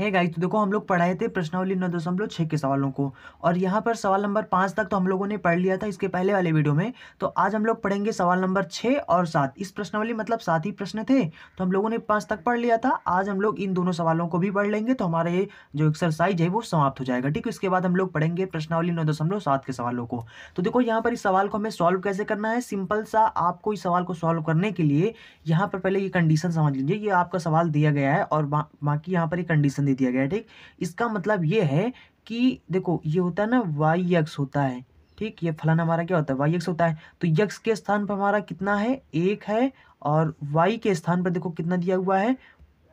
है गाइस तो देखो हम लोग पढ़ाए थे प्रश्नावली नौ दशमलव छः के सवालों को और यहाँ पर सवाल नंबर पाँच तक तो हम लोगों ने पढ़ लिया था इसके पहले वाले वीडियो में तो आज हम लोग पढ़ेंगे सवाल नंबर छः और सात इस प्रश्नावली मतलब सात ही प्रश्न थे तो हम लोगों ने पाँच तक पढ़ लिया था आज हम लोग इन दोनों सवालों को भी पढ़ लेंगे तो हमारे जो एक्सरसाइज है वो समाप्त हो जाएगा ठीक है इसके बाद हम लोग पढ़ेंगे प्रश्नावली नौ दशमलव सात के सवालों को तो देखो यहाँ पर इस सवाल को हमें सॉल्व कैसे करना है सिंपल सा आपको इस सवाल को सॉल्व करने के लिए यहाँ पर पहले ये कंडीशन समझ लीजिए ये आपका सवाल दिया गया है और बाकी यहाँ पर ये कंडीशन दे दिया गया है ठीक इसका मतलब ये है कि देखो ये होता है ना वाई यक्स होता है ठीक ये फलाना हमारा क्या होता है वाई यक्स होता है तो यक्स के स्थान पर हमारा कितना है एक है और वाई के स्थान पर देखो कितना दिया हुआ है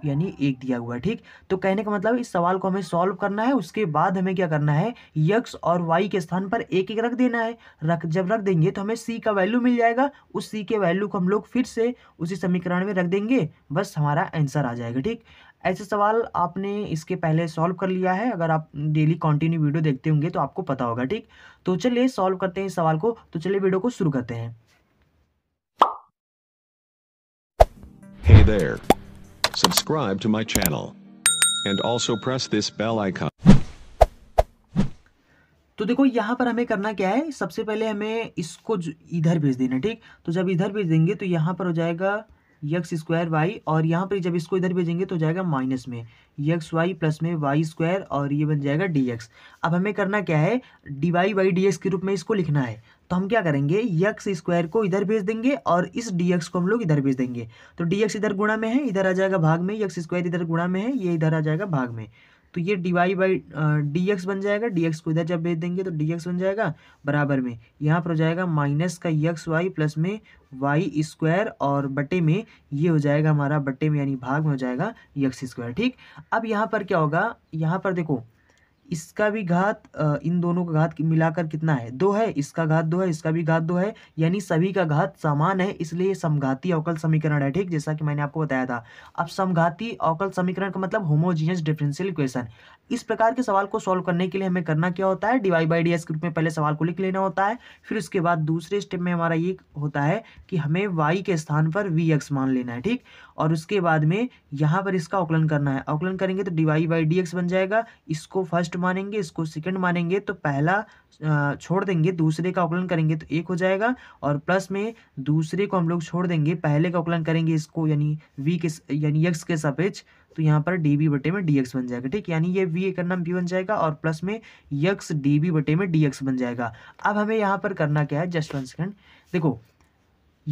यानी एक दिया हुआ है ठीक तो कहने का मतलब इस सवाल को हमें सॉल्व करना है उसके बाद हमें क्या करना है यक्स और वाई के स्थान पर एक एक रख देना है रख जब रख देंगे तो हमें सी का वैल्यू मिल जाएगा उस सी के वैल्यू को हम लोग फिर से उसी समीकरण में रख देंगे बस हमारा आंसर आ जाएगा ठीक ऐसे सवाल आपने इसके पहले सॉल्व कर लिया है अगर आप डेली कंटिन्यू वीडियो देखते होंगे तो आपको पता होगा ठीक तो चलिए सॉल्व करते हैं इस सवाल को तो चलिए वीडियो को शुरू करते हैं Hey there. Subscribe to my channel and also press this bell icon. तो देखो यहाँ पर हमें करना क्या है सबसे पहले हमें इसको इधर भेज देना ठीक तो जब इधर भेज देंगे तो यहाँ पर हो जाएगा यक्स स्क्वायर वाई और यहाँ पर जब इसको इधर भेजेंगे तो जाएगा माइनस में यक्स वाई प्लस में वाई स्क्वायर और ये बन जाएगा डी एक्स अब हमें करना क्या है d y y d x के रूप में इसको लिखना है तो हम क्या करेंगे यक्स स्क्वायर को इधर भेज देंगे और इस डी एक्स को हम लोग इधर भेज देंगे तो डी एक्स इधर गुणा में है इधर आ जाएगा भाग में यक्स स्क्वायर इधर गुणा में है ये इधर आ जाएगा भाग में तो ये d y by d x बन जाएगा डी एक्स को इधर जब भेज देंगे तो डी एक्स बन जाएगा बराबर में यहाँ पर हो जाएगा माइनस का यक्स वाई प्लस में वाई स्क्वायर और बटे में ये हो जाएगा हमारा बटे में यानी भाग में हो जाएगा यक्स e स्क्वायर ठीक अब यहाँ पर क्या होगा यहाँ पर देखो इसका भी घात इन दोनों का घात मिलाकर कितना है दो है इसका घात दो है इसका भी घात दो है यानी सभी का घात समान है इसलिए समघाती अवकल समीकरण है ठीक जैसा कि मैंने आपको बताया था अब समघाती अवकल समीकरण का मतलब होमोजीनियस डिफरेंशियल इक्वेशन इस प्रकार के सवाल को सॉल्व करने के लिए हमें करना क्या होता है डिवाई बाई डी एस के रूप में पहले सवाल को लिख लेना होता है फिर उसके बाद दूसरे स्टेप में हमारा ये होता है कि हमें वाई के स्थान पर वी एक्स मान लेना है ठीक और उसके बाद में यहाँ पर इसका अवकलन करना है औकलन करेंगे तो d y y by d x बन जाएगा इसको फर्स्ट मानेंगे इसको सेकंड मानेंगे तो पहला छोड़ देंगे दूसरे का आकलन करेंगे तो एक हो जाएगा और प्लस में दूसरे को हम लोग छोड़ देंगे पहले का आकलन करेंगे इसको यानी वी के यानी एक्स के सापेक्ष तो यहाँ पर डी बी बटे में डी एक्स बन जाएगा ठीक यानी ये वी ए का नाम बी बन जाएगा और प्लस में यक्स डी बी बटे में डी एक्स बन जाएगा अब हमें यहाँ पर करना क्या है जस्ट वन सेकेंड देखो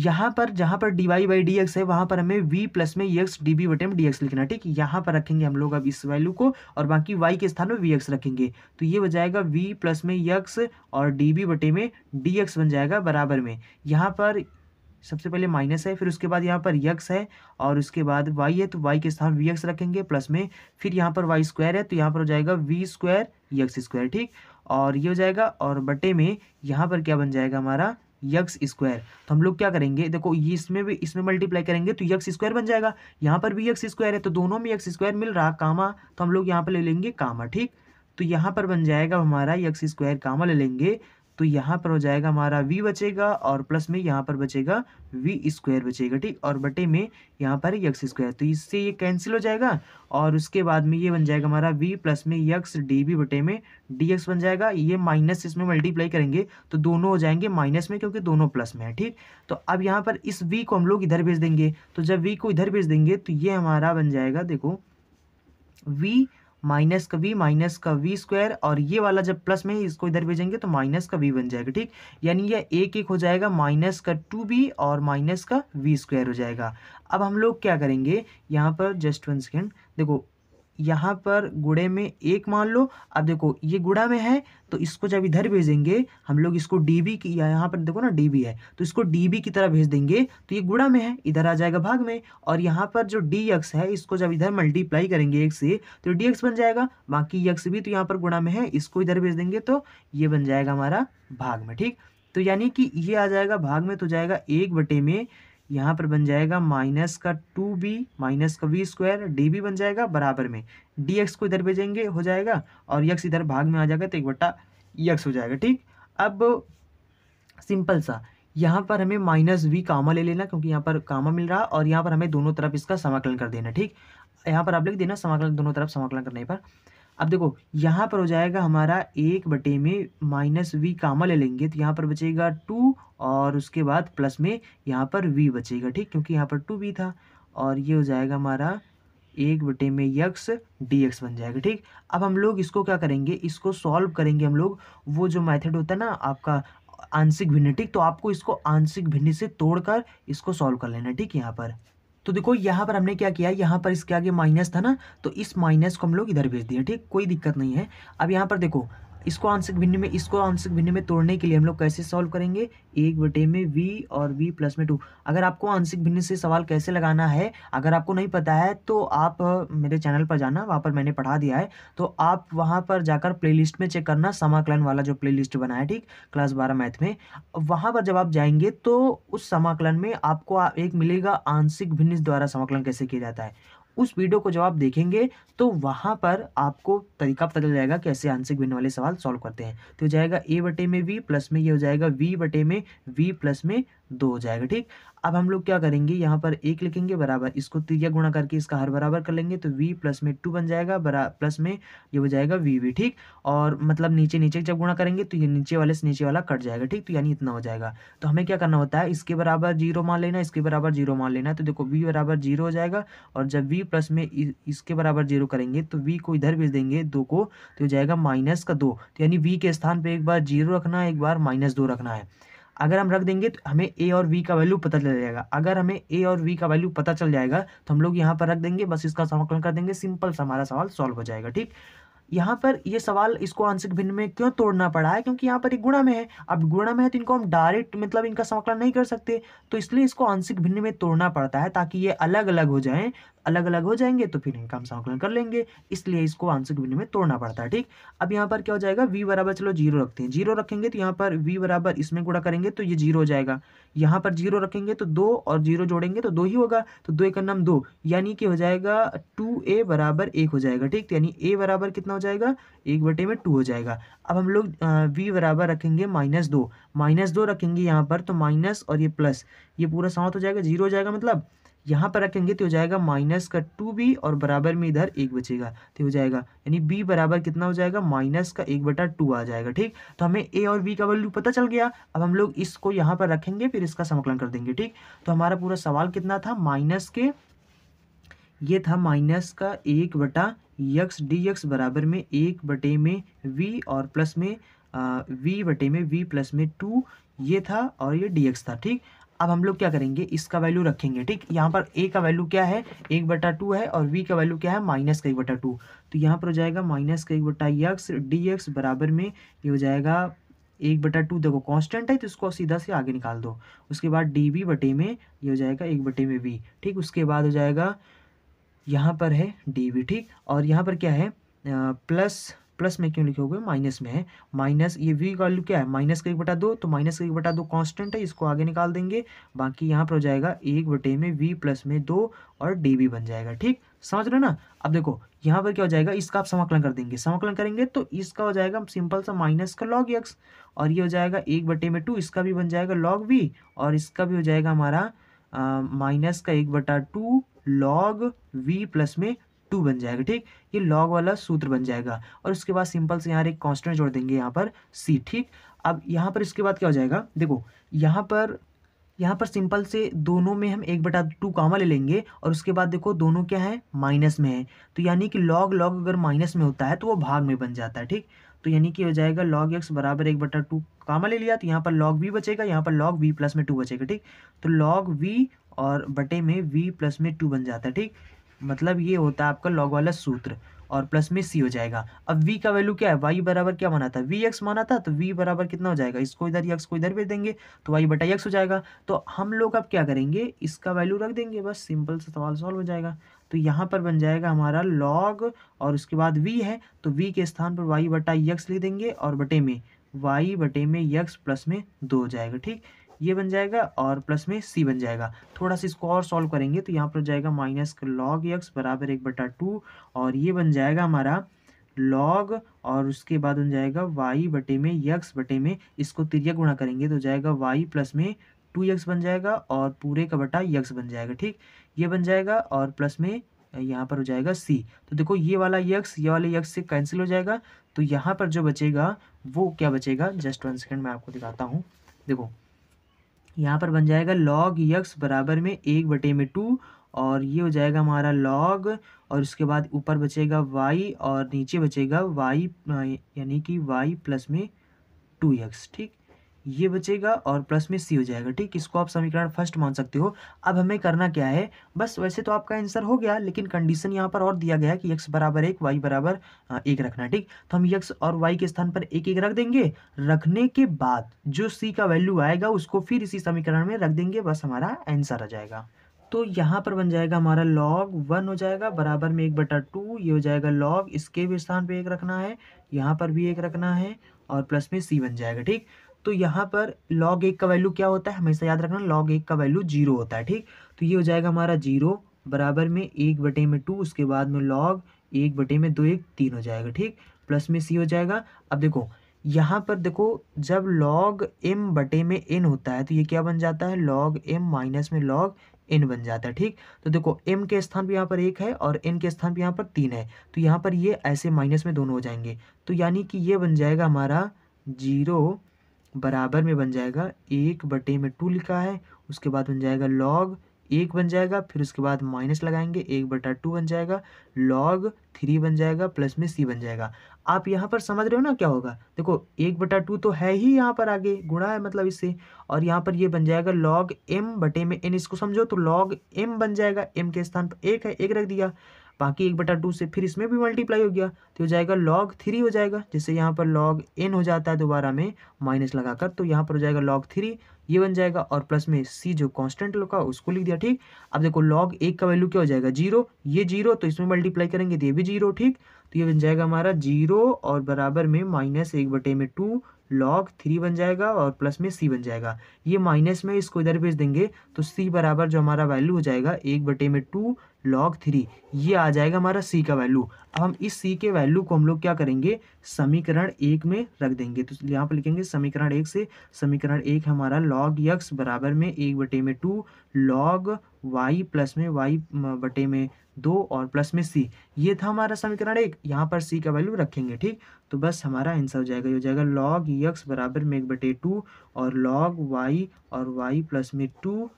यहाँ पर जहाँ पर d y by d x है वहाँ पर हमें वी प्लस में ई डी बी बटे में डी एक्स लिखना ठीक यहाँ पर रखेंगे हम लोग अब इस वैल्यू को और बाकी वाई के स्थान में वी एक्स रखेंगे तो ये हो जाएगा वी प्लस में यक्स और डी बी बटे में डी एक्स बन जाएगा बराबर में यहाँ पर सबसे पहले माइनस है फिर उसके बाद यहाँ पर यक्स है और उसके बाद वाई है तो वाई के स्थान वी एक्स रखेंगे प्लस में फिर यहाँ पर वाई स्क्वायर है तो यहाँ पर हो जाएगा वी स्क्वायर यक्स स्क्वायर ठीक और ये हो जाएगा और बटे में यहाँ पर क्या बन जाएगा हमारा यक्स स्क्वायर तो हम लोग क्या करेंगे देखो ये इसमें भी इसमें मल्टीप्लाई करेंगे तो यक्स स्क्वायर बन जाएगा यहाँ पर भी यक्स स्क्वायर है तो दोनों में यक्स स्क्वायर मिल रहा कामा तो हम लोग यहाँ पर ले लेंगे कामा ठीक तो यहाँ पर बन जाएगा हमारा यक्स स्क्वायर कामा ले लेंगे तो यहाँ पर हो जाएगा हमारा v बचेगा और प्लस में यहाँ पर बचेगा v स्क्वायर बचेगा ठीक और बटे में यहाँ पर यक्स स्क्वायर तो इससे ये कैंसिल हो जाएगा और उसके बाद में ये बन जाएगा हमारा v प्लस में यक्स डी बी बटे में डी एक्स बन जाएगा ये माइनस इसमें मल्टीप्लाई करेंगे तो दोनों हो जाएंगे माइनस में क्योंकि दोनों प्लस में है ठीक तो अब यहाँ पर इस वी को हम लोग इधर भेज देंगे तो जब वी को इधर भेज देंगे तो ये हमारा बन जाएगा देखो वी माइनस का वी माइनस का वी स्क्वायर और ये वाला जब प्लस में इसको इधर भेजेंगे तो माइनस का वी बन जाएगा ठीक यानी ये एक एक हो जाएगा माइनस का टू बी और माइनस का वी स्क्वायर हो जाएगा अब हम लोग क्या करेंगे यहाँ पर जस्ट वन सेकेंड देखो यहाँ पर गुड़े में एक मान लो अब देखो ये गुड़ा में है तो इसको जब इधर भेजेंगे हम लोग इसको डी बी की यहाँ पर देखो ना डी बी है तो इसको डी बी की तरह भेज देंगे तो ये गुड़ा में है इधर आ जाएगा भाग में और यहाँ पर जो डी एक्स है इसको जब इधर मल्टीप्लाई करेंगे एक से तो डी एक्स बन जाएगा बाकी यक्स भी तो यहाँ पर गुड़ा में है इसको इधर भेज देंगे तो ये बन जाएगा हमारा भाग में ठीक तो यानी कि ये आ जाएगा भाग में तो जाएगा एक बटे में यहाँ पर बन जाएगा माइनस का टू बी माइनस का वी स्क्वायर डी बी बन जाएगा बराबर में डी एक्स को इधर भेजेंगे हो जाएगा और यक्स इधर भाग में आ जाएगा तो एक बट्टा यक्स हो जाएगा ठीक अब सिंपल सा यहाँ पर हमें माइनस वी कामा ले लेना क्योंकि यहाँ पर कामा मिल रहा और यहाँ पर हमें दोनों तरफ इसका समाकलन कर देना ठीक यहाँ पर आप लिख देना समाकलन दोनों तरफ समाकलन करने पर अब देखो यहाँ पर हो जाएगा हमारा एक बटे में माइनस वी कामा ले लेंगे तो यहाँ पर बचेगा टू और उसके बाद प्लस में यहाँ पर वी बचेगा ठीक क्योंकि यहाँ पर टू वी था और ये हो जाएगा हमारा एक बटे में यक्स डी एक्स बन जाएगा ठीक अब हम लोग इसको क्या करेंगे इसको सॉल्व करेंगे हम लोग वो जो मैथड होता है ना आपका आंशिक भिन्न ठीक तो आपको इसको आंशिक भिन्न से तोड़कर इसको सॉल्व कर लेना ठीक यहाँ पर तो देखो यहाँ पर हमने क्या किया यहाँ पर इसके आगे माइनस था ना तो इस माइनस को हम लोग इधर भेज दिया ठीक कोई दिक्कत नहीं है अब यहाँ पर देखो इसको आंशिक भिन्न में इसको आंशिक भिन्न में तोड़ने के लिए हम लोग कैसे सॉल्व करेंगे एक बटे में वी और वी प्लस में टू अगर आपको आंशिक भिन्न से सवाल कैसे लगाना है अगर आपको नहीं पता है तो आप मेरे चैनल पर जाना वहाँ पर मैंने पढ़ा दिया है तो आप वहाँ पर जाकर लिस्ट में चेक करना समाकलन वाला जो लिस्ट बना है ठीक क्लास बारह मैथ में वहाँ पर जब आप जाएंगे तो उस समाकलन में आपको एक मिलेगा आंशिक भिन्न द्वारा समाकलन कैसे किया जाता है उस वीडियो को जब आप देखेंगे तो वहाँ पर आपको तरीका पता चल जाएगा कि ऐसे आंसर गिवन वाले सवाल सॉल्व करते हैं तो हो जाएगा ए बटे में वी प्लस में ये हो जाएगा वी बटे में वी प्लस में दो हो जाएगा ठीक अब हम लोग क्या करेंगे यहाँ पर एक लिखेंगे बराबर इसको त्रिया गुणा करके इसका हर बराबर कर लेंगे तो v प्लस में टू बन जाएगा बरा प्लस में ये हो जाएगा वी वी ठीक और मतलब नीचे नीचे जब गुणा करेंगे तो ये नीचे वाले से नीचे वाला कट जाएगा ठीक तो यानी इतना हो जाएगा तो हमें क्या करना होता है इसके बराबर जीरो मान लेना इसके बराबर जीरो मान लेना तो देखो वी बराबर जीरो हो जाएगा और जब वी प्लस में इसके बराबर जीरो करेंगे तो वी को इधर भेज देंगे दो को तो हो जाएगा माइनस का दो तो यानी वी के स्थान पर एक बार जीरो रखना है एक बार माइनस दो रखना है अगर हम रख देंगे तो हमें ए और वी का वैल्यू पता चल जाएगा अगर हमें ए और वी का वैल्यू पता चल जाएगा तो हम लोग यहाँ पर रख देंगे बस इसका समाकलन कर देंगे सिंपल सा हमारा सवाल सॉल्व हो जाएगा ठीक यहाँ पर ये सवाल इसको आंशिक भिन्न में क्यों तोड़ना पड़ा है क्योंकि यहाँ पर एक गुणा में है अब गुणा में है तो इनको हम डायरेक्ट मतलब इनका समाकलन नहीं कर सकते तो इसलिए इसको आंशिक भिन्न में तोड़ना पड़ता है ताकि ये अलग अलग हो जाएं अलग अलग हो जाएंगे तो फिर इनका हम संकलन कर लेंगे इसलिए इसको आंशिक भिन्न में तोड़ना पड़ता है ठीक अब यहाँ पर क्या हो जाएगा वी बराबर चलो जीरो रखते हैं जीरो रखेंगे तो यहाँ पर वी बराबर इसमें गुड़ा करेंगे तो ये जीरो हो जाएगा यहाँ पर जीरो रखेंगे तो दो और जीरो जोड़ेंगे तो दो ही होगा तो दो एक नाम दो यानी कि हो जाएगा टू ए बराबर एक हो जाएगा ठीक यानी ए बराबर कितना हो जाएगा एक बटे में टू हो जाएगा अब हम लोग वी बराबर रखेंगे माइनस दो माइनस दो रखेंगे यहाँ पर तो माइनस और ये प्लस ये पूरा समाप्त हो जाएगा जीरो हो जाएगा मतलब यहाँ पर रखेंगे तो हो जाएगा माइनस का टू बी और बराबर में इधर एक बचेगा तो हो जाएगा यानी बी बराबर कितना हो जाएगा माइनस का एक बटा टू आ जाएगा ठीक तो हमें ए और बी का वैल्यू पता चल गया अब हम लोग इसको यहाँ पर रखेंगे फिर इसका समकलन कर देंगे ठीक तो हमारा पूरा सवाल कितना था माइनस के ये था माइनस का एक बटा यक्स डी यक्स बराबर में एक बटे में वी और प्लस में वी बटे में वी प्लस में टू ये था और ये डी एक्स था ठीक अब हम लोग क्या करेंगे इसका वैल्यू रखेंगे ठीक यहाँ पर ए का वैल्यू क्या है एक बटा टू है और वी का वैल्यू क्या है माइनस का एक बटा टू तो यहाँ पर हो जाएगा माइनस का एक बटा यक्स डी एक्स बराबर में ये हो जाएगा एक बटा टू देखो कांस्टेंट है तो इसको सीधा से आगे निकाल दो उसके बाद डी वी बटे में ये हो जाएगा एक बटे में वी ठीक उसके बाद हो जाएगा यहाँ पर है डी वी ठीक और यहाँ पर क्या है प्लस प्लस में क्यों लिखे हुए माइनस में है माइनस ये वी वैल्यू क्या है माइनस का एक बटा दो तो माइनस का एक बटा दो कॉन्स्टेंट है इसको आगे निकाल देंगे बाकी यहाँ पर हो जाएगा एक बटे में वी प्लस में दो और डी बी बन जाएगा ठीक समझ रहे ना अब देखो यहाँ पर क्या हो जाएगा इसका आप समाकलन कर देंगे समाकलन करेंगे तो इसका हो जाएगा सिंपल सा माइनस का लॉग एक्स और ये हो जाएगा एक बटे में टू इसका भी बन जाएगा लॉग वी और इसका भी हो जाएगा हमारा माइनस का एक बटा टू लॉग वी प्लस में टू बन जाएगा ठीक ये लॉग वाला सूत्र बन जाएगा और उसके बाद सिंपल से यहाँ एक कॉन्स्टेंट जोड़ देंगे यहाँ पर सी ठीक अब यहाँ पर इसके बाद क्या हो जाएगा देखो यहाँ पर यहाँ पर सिंपल से दोनों में हम एक बटा टू कामा ले लेंगे और उसके बाद देखो दोनों क्या है माइनस में है तो यानी कि लॉग लॉग अगर माइनस में होता है तो वो भाग में बन जाता है ठीक तो यानी कि हो जाएगा लॉग एक्स बराबर एक बटा टू कामा ले लिया तो यहाँ पर लॉग वी बचेगा यहाँ पर लॉग वी प्लस में टू बचेगा ठीक तो लॉग वी और बटे में वी प्लस में टू बन जाता है ठीक मतलब ये होता है आपका लॉग वाला सूत्र और प्लस में सी हो जाएगा अब वी का वैल्यू क्या है वाई बराबर क्या माना था वी एक्स माना था तो वी बराबर कितना हो जाएगा इसको इधर यक्स को इधर भेज देंगे तो वाई बटा यक्स हो जाएगा तो हम लोग अब क्या करेंगे इसका वैल्यू रख देंगे बस सिंपल सा सवाल सॉल्व हो जाएगा तो यहाँ पर बन जाएगा हमारा लॉग और उसके बाद वी है तो वी के स्थान पर वाई बटा लिख देंगे और बटे में वाई बटे में यक्स प्लस में दो हो जाएगा ठीक ये बन जाएगा और प्लस में सी बन जाएगा थोड़ा सा इसको और सॉल्व करेंगे तो यहाँ पर जाएगा माइनस लॉग एक्स बराबर एक बटा टू और ये बन जाएगा हमारा लॉग और उसके बाद बन जाएगा वाई बटे में यक्स बटे में इसको तिरिया गुणा करेंगे तो जाएगा वाई प्लस में टू यक्स बन जाएगा और पूरे का बटा यक्स बन जाएगा ठीक ये बन जाएगा और प्लस में यहाँ पर हो जाएगा सी तो देखो ये वाला यक्स ये वाले यक्स से कैंसिल हो जाएगा तो यहाँ पर जो बचेगा वो क्या बचेगा जस्ट वन सेकेंड मैं आपको दिखाता हूँ देखो यहाँ पर बन जाएगा लॉग यक्स बराबर में एक बटे में टू और ये हो जाएगा हमारा लॉग और उसके बाद ऊपर बचेगा वाई और नीचे बचेगा वाई यानी कि वाई प्लस में टू यक्स ठीक ये बचेगा और प्लस में सी हो जाएगा ठीक इसको आप समीकरण फर्स्ट मान सकते हो अब हमें करना क्या है बस वैसे तो आपका आंसर हो गया लेकिन कंडीशन यहाँ पर और दिया गया कि यक्स बराबर एक वाई बराबर एक रखना ठीक तो हम यक्स और वाई के स्थान पर एक एक रख देंगे रखने के बाद जो सी का वैल्यू आएगा उसको फिर इसी समीकरण में रख देंगे बस हमारा आंसर आ जाएगा तो यहाँ पर बन जाएगा हमारा लॉग वन हो जाएगा बराबर में एक बटा टू ये हो जाएगा लॉग इसके भी स्थान पे एक रखना है यहाँ पर भी एक रखना है और प्लस में सी बन जाएगा ठीक तो यहाँ पर लॉग एक का वैल्यू क्या होता है हमेशा याद रखना लॉग एक का वैल्यू जीरो होता है ठीक तो ये हो जाएगा हमारा जीरो बराबर में एक बटे में टू उसके बाद में लॉग एक बटे में दो एक तीन हो जाएगा ठीक प्लस में सी हो जाएगा अब देखो यहाँ पर देखो जब लॉग एम बटे में एन होता है तो ये क्या बन जाता है लॉग एम माइनस में लॉग एन बन जाता है ठीक तो देखो एम के स्थान पर यहाँ पर एक है और एन के स्थान पर यहाँ पर तीन है तो यहाँ पर ये ऐसे माइनस में दोनों हो जाएंगे तो यानी कि ये बन जाएगा हमारा जीरो बराबर में बन जाएगा एक बटे में टू लिखा है उसके बाद बन जाएगा लॉग एक बन जाएगा फिर उसके बाद माइनस लगाएंगे एक बटा टू बन जाएगा लॉग थ्री बन जाएगा प्लस में सी बन जाएगा आप यहाँ पर समझ रहे हो ना क्या होगा देखो एक बटा टू तो है ही यहाँ पर आगे गुणा है मतलब इससे और यहाँ पर ये बन जाएगा लॉग एम बटे में एन इसको समझो तो लॉग एम बन जाएगा एम के स्थान पर एक है एक रख दिया बाकी एक बटा टू से फिर इसमें भी मल्टीप्लाई हो गया तो हो जाएगा लॉग थ्री हो जाएगा जैसे यहाँ पर लॉग एन हो जाता है दोबारा में माइनस लगाकर तो यहाँ पर हो जाएगा लॉग थ्री ये बन जाएगा और प्लस में सी जो कांस्टेंट का उसको लिख दिया ठीक अब देखो लॉग एक का वैल्यू क्या हो जाएगा जीरो ये जीरो तो इसमें मल्टीप्लाई करेंगे तो ये भी जीरो ठीक तो ये बन जाएगा हमारा जीरो और बराबर में माइनस एक बटे में टू लॉग थ्री बन जाएगा और प्लस में सी बन जाएगा ये माइनस में इसको इधर भेज देंगे तो सी बराबर जो हमारा वैल्यू हो जाएगा एक बटे में टू लॉग थ्री ये आ जाएगा हमारा सी का वैल्यू अब हम इस सी के वैल्यू को हम लोग क्या करेंगे समीकरण एक में रख देंगे तो यहाँ पर लिखेंगे समीकरण एक से समीकरण एक हमारा लॉग यक्स बराबर में एक बटे में टू लॉग वाई प्लस में वाई बटे में दो और प्लस में सी ये था हमारा समीकरण एक यहाँ पर सी का वैल्यू रखेंगे ठीक तो बस हमारा आंसर हो जाएगा ये हो जाएगा लॉग यक्स बराबर में एक बटे टू और लॉग वाई और वाई प्लस में टू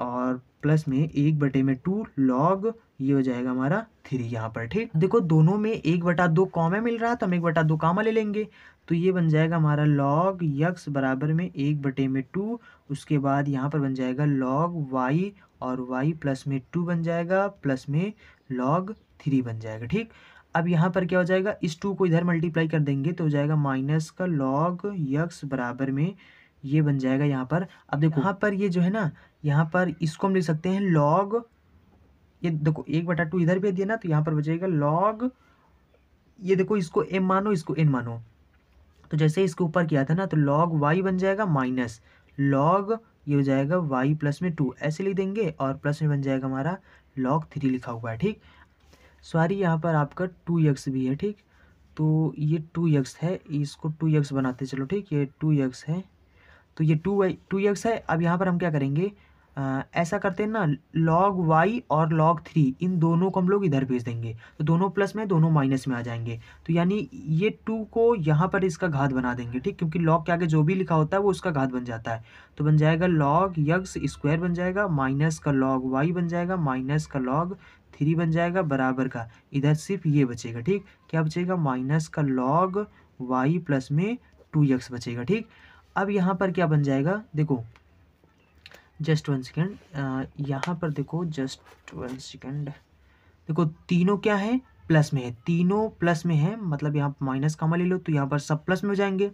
और प्लस में एक बटे में टू लॉग ये हो जाएगा हमारा थ्री यहाँ पर ठीक देखो दोनों में एक बटा दो कॉमा मिल रहा है तो हम एक बटा दो कामा ले लेंगे तो ये बन जाएगा हमारा लॉग यक्स बराबर में एक बटे में टू उसके बाद यहाँ पर बन जाएगा लॉग वाई और वाई प्लस में टू बन जाएगा प्लस में लॉग थ्री बन जाएगा ठीक अब यहाँ पर क्या हो जाएगा इस टू को इधर मल्टीप्लाई कर देंगे तो हो जाएगा माइनस का लॉग यक्स बराबर में ये बन जाएगा यहाँ पर अब देखो यहाँ पर ये जो है ना यहाँ पर इसको हम लिख सकते हैं लॉग ये देखो एक बटा टू इधर भी दिया ना तो यहाँ पर बचेगा लॉग ये देखो इसको एम मानो इसको एन मानो तो जैसे इसके ऊपर किया था ना तो लॉग वाई बन जाएगा माइनस लॉग ये हो जाएगा वाई प्लस में टू ऐसे लिख देंगे और प्लस में बन जाएगा हमारा लॉग थ्री लिखा हुआ है ठीक सॉरी यहाँ पर आपका टू यक्स भी है ठीक तो ये टू यक्स है इसको टू यक्स बनाते चलो ठीक ये टू यक्स है तो ये टू वाई टू एक्स है अब यहाँ पर हम क्या करेंगे आ, ऐसा करते हैं ना लॉग वाई और लॉग थ्री इन दोनों को हम लोग इधर भेज देंगे तो दोनों प्लस में दोनों माइनस में आ जाएंगे तो यानी ये टू को यहाँ पर इसका घात बना देंगे ठीक क्योंकि लॉग के आगे जो भी लिखा होता है वो उसका घात बन जाता है तो बन जाएगा लॉग यक्स स्क्वायर बन जाएगा माइनस का लॉग वाई बन जाएगा माइनस का लॉग थ्री बन जाएगा बराबर का इधर सिर्फ ये बचेगा ठीक क्या बचेगा माइनस का लॉग वाई प्लस में टू यक्स बचेगा ठीक अब यहाँ पर क्या बन जाएगा देखो जस्ट वन सेकेंड यहाँ पर देखो जस्ट वन सेकेंड देखो तीनों क्या है प्लस में है तीनों प्लस में है मतलब यहाँ माइनस कामा ले लो तो यहाँ पर सब प्लस में हो जाएंगे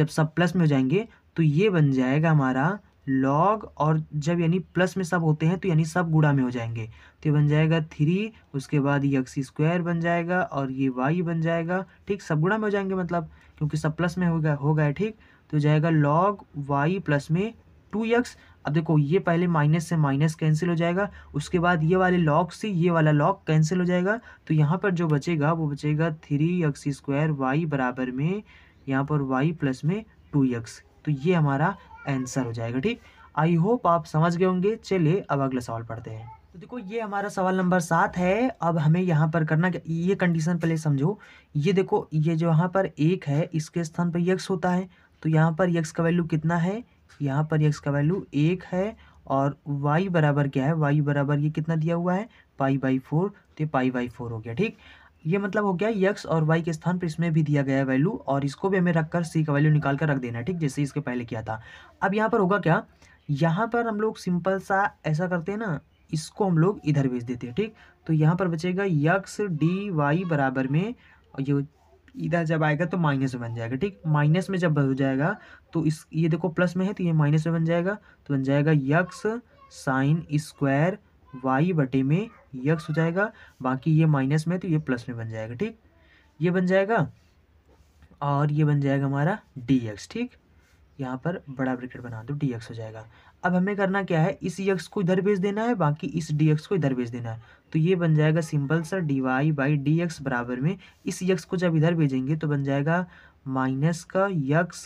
जब सब प्लस में हो जाएंगे तो ये बन जाएगा हमारा लॉग और जब यानी प्लस में सब होते हैं तो यानी सब गुड़ा में हो जाएंगे तो ये बन जाएगा थ्री उसके बाद ये एक्स स्क्वायर बन जाएगा और ये वाई बन जाएगा ठीक सब गुड़ा में हो जाएंगे मतलब क्योंकि सब प्लस में हो गया हो गया ठीक तो जाएगा लॉग वाई प्लस में टू एक्स अब देखो ये पहले माइनस से माइनस कैंसिल हो जाएगा उसके बाद ये वाले लॉग से ये वाला लॉग कैंसिल हो जाएगा तो यहाँ पर जो बचेगा वो बचेगा थ्री एक्स स्क्वायर वाई बराबर में यहाँ पर वाई प्लस में टू एक्स तो ये हमारा आंसर हो जाएगा ठीक आई होप आप समझ गए होंगे चलिए अब अगला सवाल पढ़ते हैं तो देखो ये हमारा सवाल नंबर सात है अब हमें यहाँ पर करना क्या ये कंडीशन पहले समझो ये देखो ये जो यहाँ पर एक है इसके स्थान पर यक्स होता है तो यहाँ पर यक्स का वैल्यू कितना है यहाँ पर यक्स का वैल्यू एक है और वाई बराबर क्या है वाई बराबर ये कितना दिया हुआ है पाई बाई फोर तो ये पाई बाई फोर हो गया ठीक ये मतलब हो गया यक्स और वाई के स्थान पर इसमें भी दिया गया है वैल्यू और इसको भी हमें रखकर सी का वैल्यू निकाल कर रख देना है ठीक जैसे इसके पहले किया था अब यहाँ पर होगा क्या यहाँ पर हम लोग सिंपल सा ऐसा करते हैं ना इसको हम लोग इधर भेज देते हैं ठीक तो यहाँ पर बचेगा यक्स डी वाई बराबर में और ये इधर जब आएगा तो माइनस बन जाएगा ठीक माइनस में जब हो जाएगा तो इस ये देखो प्लस में है तो ये माइनस में बन जाएगा तो बन जाएगा यक्स साइन स्क्वायर वाई बटे में यक्स हो जाएगा बाकी ये माइनस में तो ये प्लस में बन जाएगा ठीक ये बन जाएगा और ये बन जाएगा हमारा डी एक्स ठीक यहाँ पर बड़ा ब्रैकेट बना दो डी हो जाएगा अब हमें करना क्या है इस यक्स को इधर भेज देना है बाकी इस डी को इधर भेज देना है तो ये बन जाएगा simple sir d y by d x बराबर में इस यक्स को जब इधर भेजेंगे तो बन जाएगा माइनस का यक्स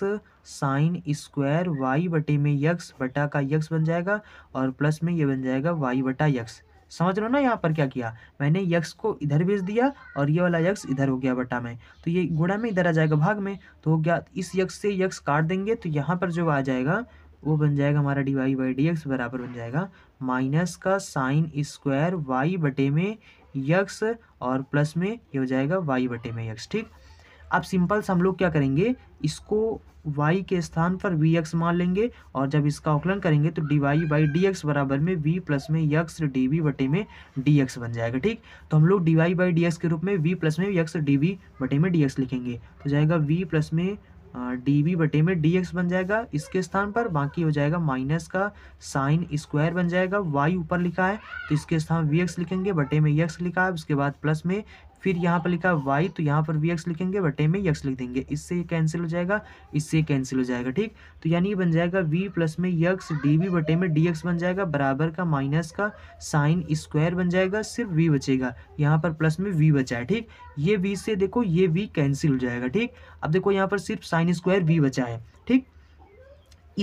साइन स्क्वायर वाई बटे में यक्स बटा का यक्स बन जाएगा और प्लस में ये बन जाएगा वाई बटा यक्स समझ लो ना यहाँ पर क्या किया मैंने यक्ष को इधर भेज दिया और ये वाला यक्ष इधर हो गया बटा में तो ये गुड़ा में इधर आ जाएगा भाग में तो हो गया इस यक्ष से यक्ष काट देंगे तो यहाँ पर जो आ जाएगा वो बन जाएगा हमारा d y by d x बराबर बन जाएगा माइनस का साइन स्क्वायर वाई बटे में यक्स और प्लस में ये हो जाएगा वाई बटे में यक्स ठीक अब सिंपल से हम लोग क्या करेंगे इसको वाई के स्थान पर वी एक्स मान लेंगे और जब इसका आकलन करेंगे तो d y by d x बराबर में वी प्लस में यक्स डी वी बटे में डी एक्स बन जाएगा ठीक तो हम लोग d y by d x के रूप में वी प्लस में यक्स डी वी बटे में डी एक्स लिखेंगे तो जाएगा वी प्लस में डी वी बटे में डी एक्स बन जाएगा इसके स्थान पर बाकी हो जाएगा माइनस का साइन स्क्वायर बन जाएगा वाई ऊपर लिखा है तो इसके स्थान वी एक्स लिखेंगे बटे में यक्स लिखा है उसके बाद प्लस में फिर यहाँ पर लिखा वाई तो यहाँ पर वी एक्स लिखेंगे बटे में यक्स लिख देंगे इससे ये कैंसिल हो जाएगा इससे कैंसिल हो जाएगा ठीक तो यानी ये बन जाएगा वी प्लस में यक्स डी वी बटे में डी एक्स बन जाएगा बराबर का माइनस का साइन स्क्वायर बन जाएगा सिर्फ वी बचेगा यहाँ पर प्लस में वी बचा है ठीक ये वी से देखो ये वी कैंसिल हो जाएगा ठीक अब देखो यहाँ पर सिर्फ साइन स्क्वायर वी बचा है ठीक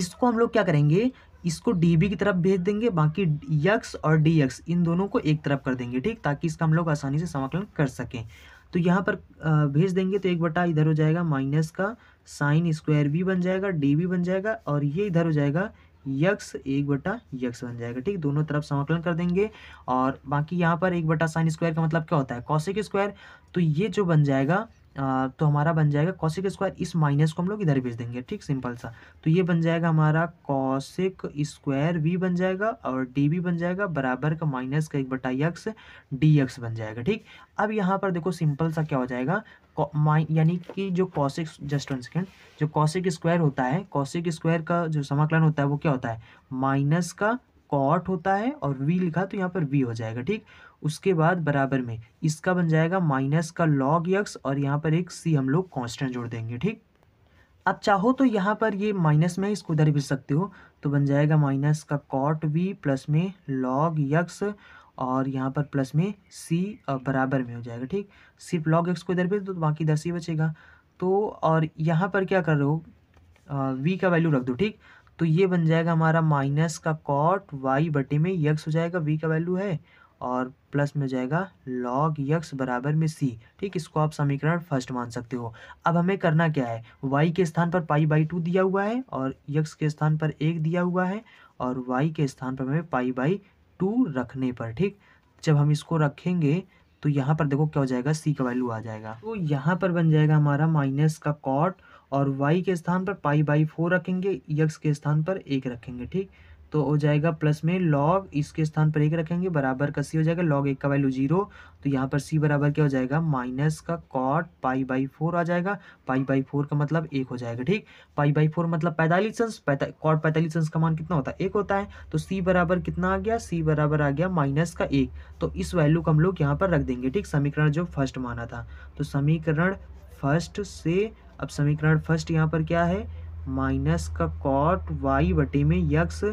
इसको हम लोग क्या करेंगे इसको डी बी की तरफ भेज देंगे बाकी यक्स और डी एक्स इन दोनों को एक तरफ कर देंगे ठीक ताकि इसका हम लोग आसानी से समाकलन कर सकें तो यहाँ पर भेज देंगे तो एक बटा इधर हो जाएगा माइनस का साइन स्क्वायर भी बन जाएगा डी बी बन जाएगा और ये इधर हो जाएगा यक्स एक बटा यक्स बन जाएगा ठीक दोनों तरफ समाकलन कर देंगे और बाकी यहाँ पर एक बटा साइन स्क्वायर का मतलब क्या होता है कौशिक स्क्वायर तो ये जो बन जाएगा तो हमारा बन जाएगा कौशिक स्क्वायर इस माइनस को हम लोग इधर भेज देंगे ठीक सिंपल सा तो ये बन जाएगा हमारा कौशिक स्क्वायर वी बन जाएगा और डी बी बन जाएगा बराबर का माइनस का एक बटा यक्स डी एक्स बन जाएगा ठीक अब यहाँ पर देखो सिंपल सा क्या हो जाएगा यानी कि जो कौशिक जस्ट वन सेकेंड जो कौशिक स्क्वायर होता है कौशिक स्क्वायर का जो समाकलन होता है वो क्या होता है माइनस का कॉट होता है और वी लिखा तो यहाँ पर वी हो जाएगा ठीक उसके बाद बराबर में इसका बन जाएगा माइनस का लॉग यक्स और यहाँ पर एक सी हम लोग कॉन्स्टेंट जोड़ देंगे ठीक आप चाहो तो यहाँ पर ये माइनस में इसको उधर भी सकते हो तो बन जाएगा माइनस का कॉट वी प्लस में लॉग यक्स और यहाँ पर प्लस में सी बराबर में हो जाएगा ठीक सिर्फ लॉग एक्स को इधर भेज दो तो बाकी दस ही बचेगा तो और यहाँ पर क्या कर रहे हो वी का वैल्यू रख दो ठीक तो ये बन जाएगा हमारा माइनस का कॉट वाई बटे में यक्स हो जाएगा वी का वैल्यू है और प्लस में जाएगा लॉग यक्स बराबर में सी ठीक इसको आप समीकरण फर्स्ट मान सकते हो अब हमें करना क्या है वाई के स्थान पर पाई बाई टू दिया हुआ है और यक्स के स्थान पर एक दिया हुआ है और वाई के स्थान पर हमें पाई बाई टू रखने पर ठीक जब हम इसको रखेंगे तो यहाँ पर देखो क्या हो जाएगा सी का वैल्यू आ जाएगा तो यहाँ पर बन जाएगा हमारा माइनस का कॉट और वाई के स्थान पर पाई बाई फोर रखेंगे यक्स के स्थान पर एक रखेंगे ठीक तो हो जाएगा प्लस में लॉग इसके स्थान पर एक रखेंगे बराबर का सी हो जाएगा लॉग एक का वैल्यू जीरो तो यहाँ पर सी बराबर क्या हो जाएगा माइनस का कॉट पाई बाई फोर आ जाएगा पाई बाई फोर का मतलब एक हो जाएगा ठीक पाई बाई फोर मतलब पैंतालीस अंश कॉट पैंतालीस अंश का मान कितना होता है एक होता है तो सी बराबर कितना आ गया सी बराबर आ गया माइनस का एक तो इस वैल्यू को हम लोग यहाँ पर रख देंगे ठीक समीकरण जो फर्स्ट माना था तो समीकरण फर्स्ट से अब समीकरण फर्स्ट यहाँ पर क्या है माइनस का कॉट वाई बटे में यक्स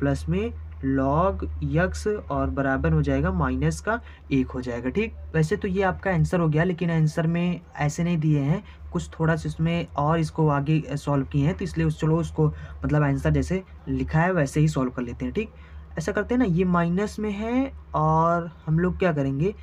प्लस में लॉग यक्स और बराबर हो जाएगा माइनस का एक हो जाएगा ठीक वैसे तो ये आपका आंसर हो गया लेकिन आंसर में ऐसे नहीं दिए हैं कुछ थोड़ा सा इसमें और इसको आगे सॉल्व किए हैं तो इसलिए उस चलो उसको मतलब आंसर जैसे लिखा है वैसे ही सॉल्व कर लेते हैं ठीक ऐसा करते हैं ना ये माइनस में है और हम लोग क्या करेंगे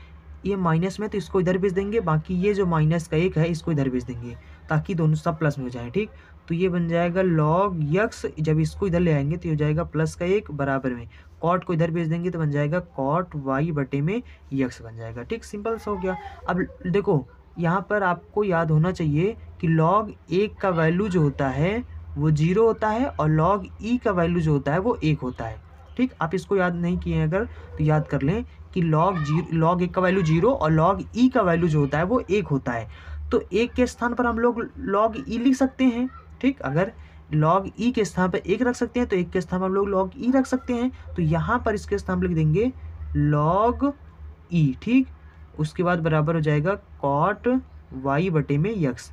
ये माइनस में तो इसको इधर भेज देंगे बाकी ये जो माइनस का एक है इसको इधर भेज देंगे ताकि दोनों सब प्लस में हो जाए ठीक तो ये बन जाएगा लॉग यक्स जब इसको इधर ले आएंगे तो ये हो जाएगा प्लस का एक बराबर में कॉट को इधर भेज देंगे तो बन जाएगा कॉट वाई बटे में यक्स बन जाएगा ठीक सिंपल सा हो गया अब देखो यहाँ पर आपको याद होना चाहिए कि लॉग एक का वैल्यू जो होता है वो जीरो होता है और लॉग ई e का वैल्यू जो होता है वो एक होता है ठीक आप इसको याद नहीं किए अगर तो याद कर लें कि लॉग जीरो लॉग एक का वैल्यू जीरो और लॉग ई e का वैल्यू जो होता है वो एक होता है तो एक के स्थान पर हम लोग लॉग ई e लिख सकते हैं ठीक अगर लॉग ई e के स्थान पर एक रख सकते हैं तो एक के स्थान पर हम लोग लॉग ई e रख सकते हैं तो यहाँ पर इसके स्थान पर लिख देंगे लॉग ई e, ठीक उसके बाद बराबर हो जाएगा कॉट वाई बटे में यक्स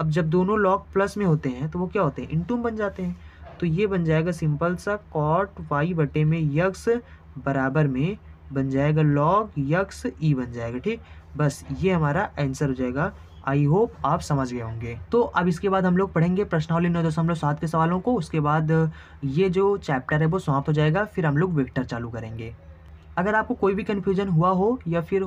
अब जब दोनों लॉग प्लस में होते हैं तो वो क्या होते हैं इंटूम बन जाते हैं तो ये बन जाएगा सिंपल सा कॉट वाई बटे में यक्स बराबर में बन जाएगा लॉग यक्स ई बन जाएगा ठीक बस ये हमारा आंसर हो जाएगा आई होप आप समझ गए होंगे तो अब इसके बाद हम लोग पढ़ेंगे प्रश्नावली नौ दशमलव सात के सवालों को उसके बाद ये जो चैप्टर है वो समाप्त हो जाएगा फिर हम लोग विक्टर चालू करेंगे अगर आपको कोई भी कन्फ्यूजन हुआ हो या फिर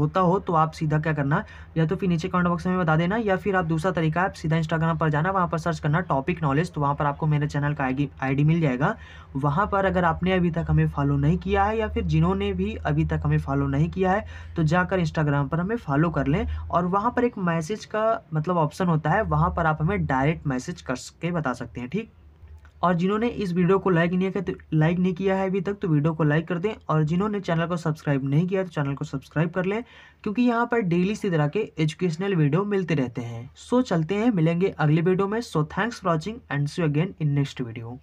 होता हो तो आप सीधा क्या करना या तो फिर नीचे कमेंट बॉक्स में बता देना या फिर आप दूसरा तरीका आप सीधा इंस्टाग्राम पर जाना वहाँ पर सर्च करना टॉपिक नॉलेज तो वहाँ पर आपको मेरे चैनल का आईडी मिल जाएगा वहाँ पर अगर आपने अभी तक हमें फॉलो नहीं किया है या फिर जिन्होंने भी अभी तक हमें फॉलो नहीं किया है तो जाकर इंस्टाग्राम पर हमें फॉलो कर लें और वहाँ पर एक मैसेज का मतलब ऑप्शन होता है वहाँ पर आप हमें डायरेक्ट मैसेज करके बता सकते हैं ठीक और जिन्होंने इस वीडियो को लाइक नहीं किया तो लाइक नहीं किया है अभी तक तो वीडियो को लाइक कर दें और जिन्होंने चैनल को सब्सक्राइब नहीं किया तो चैनल को सब्सक्राइब कर लें क्योंकि यहाँ पर डेली इसी तरह के एजुकेशनल वीडियो मिलते रहते हैं सो चलते हैं मिलेंगे अगले वीडियो में so thanks for watching and see again in next video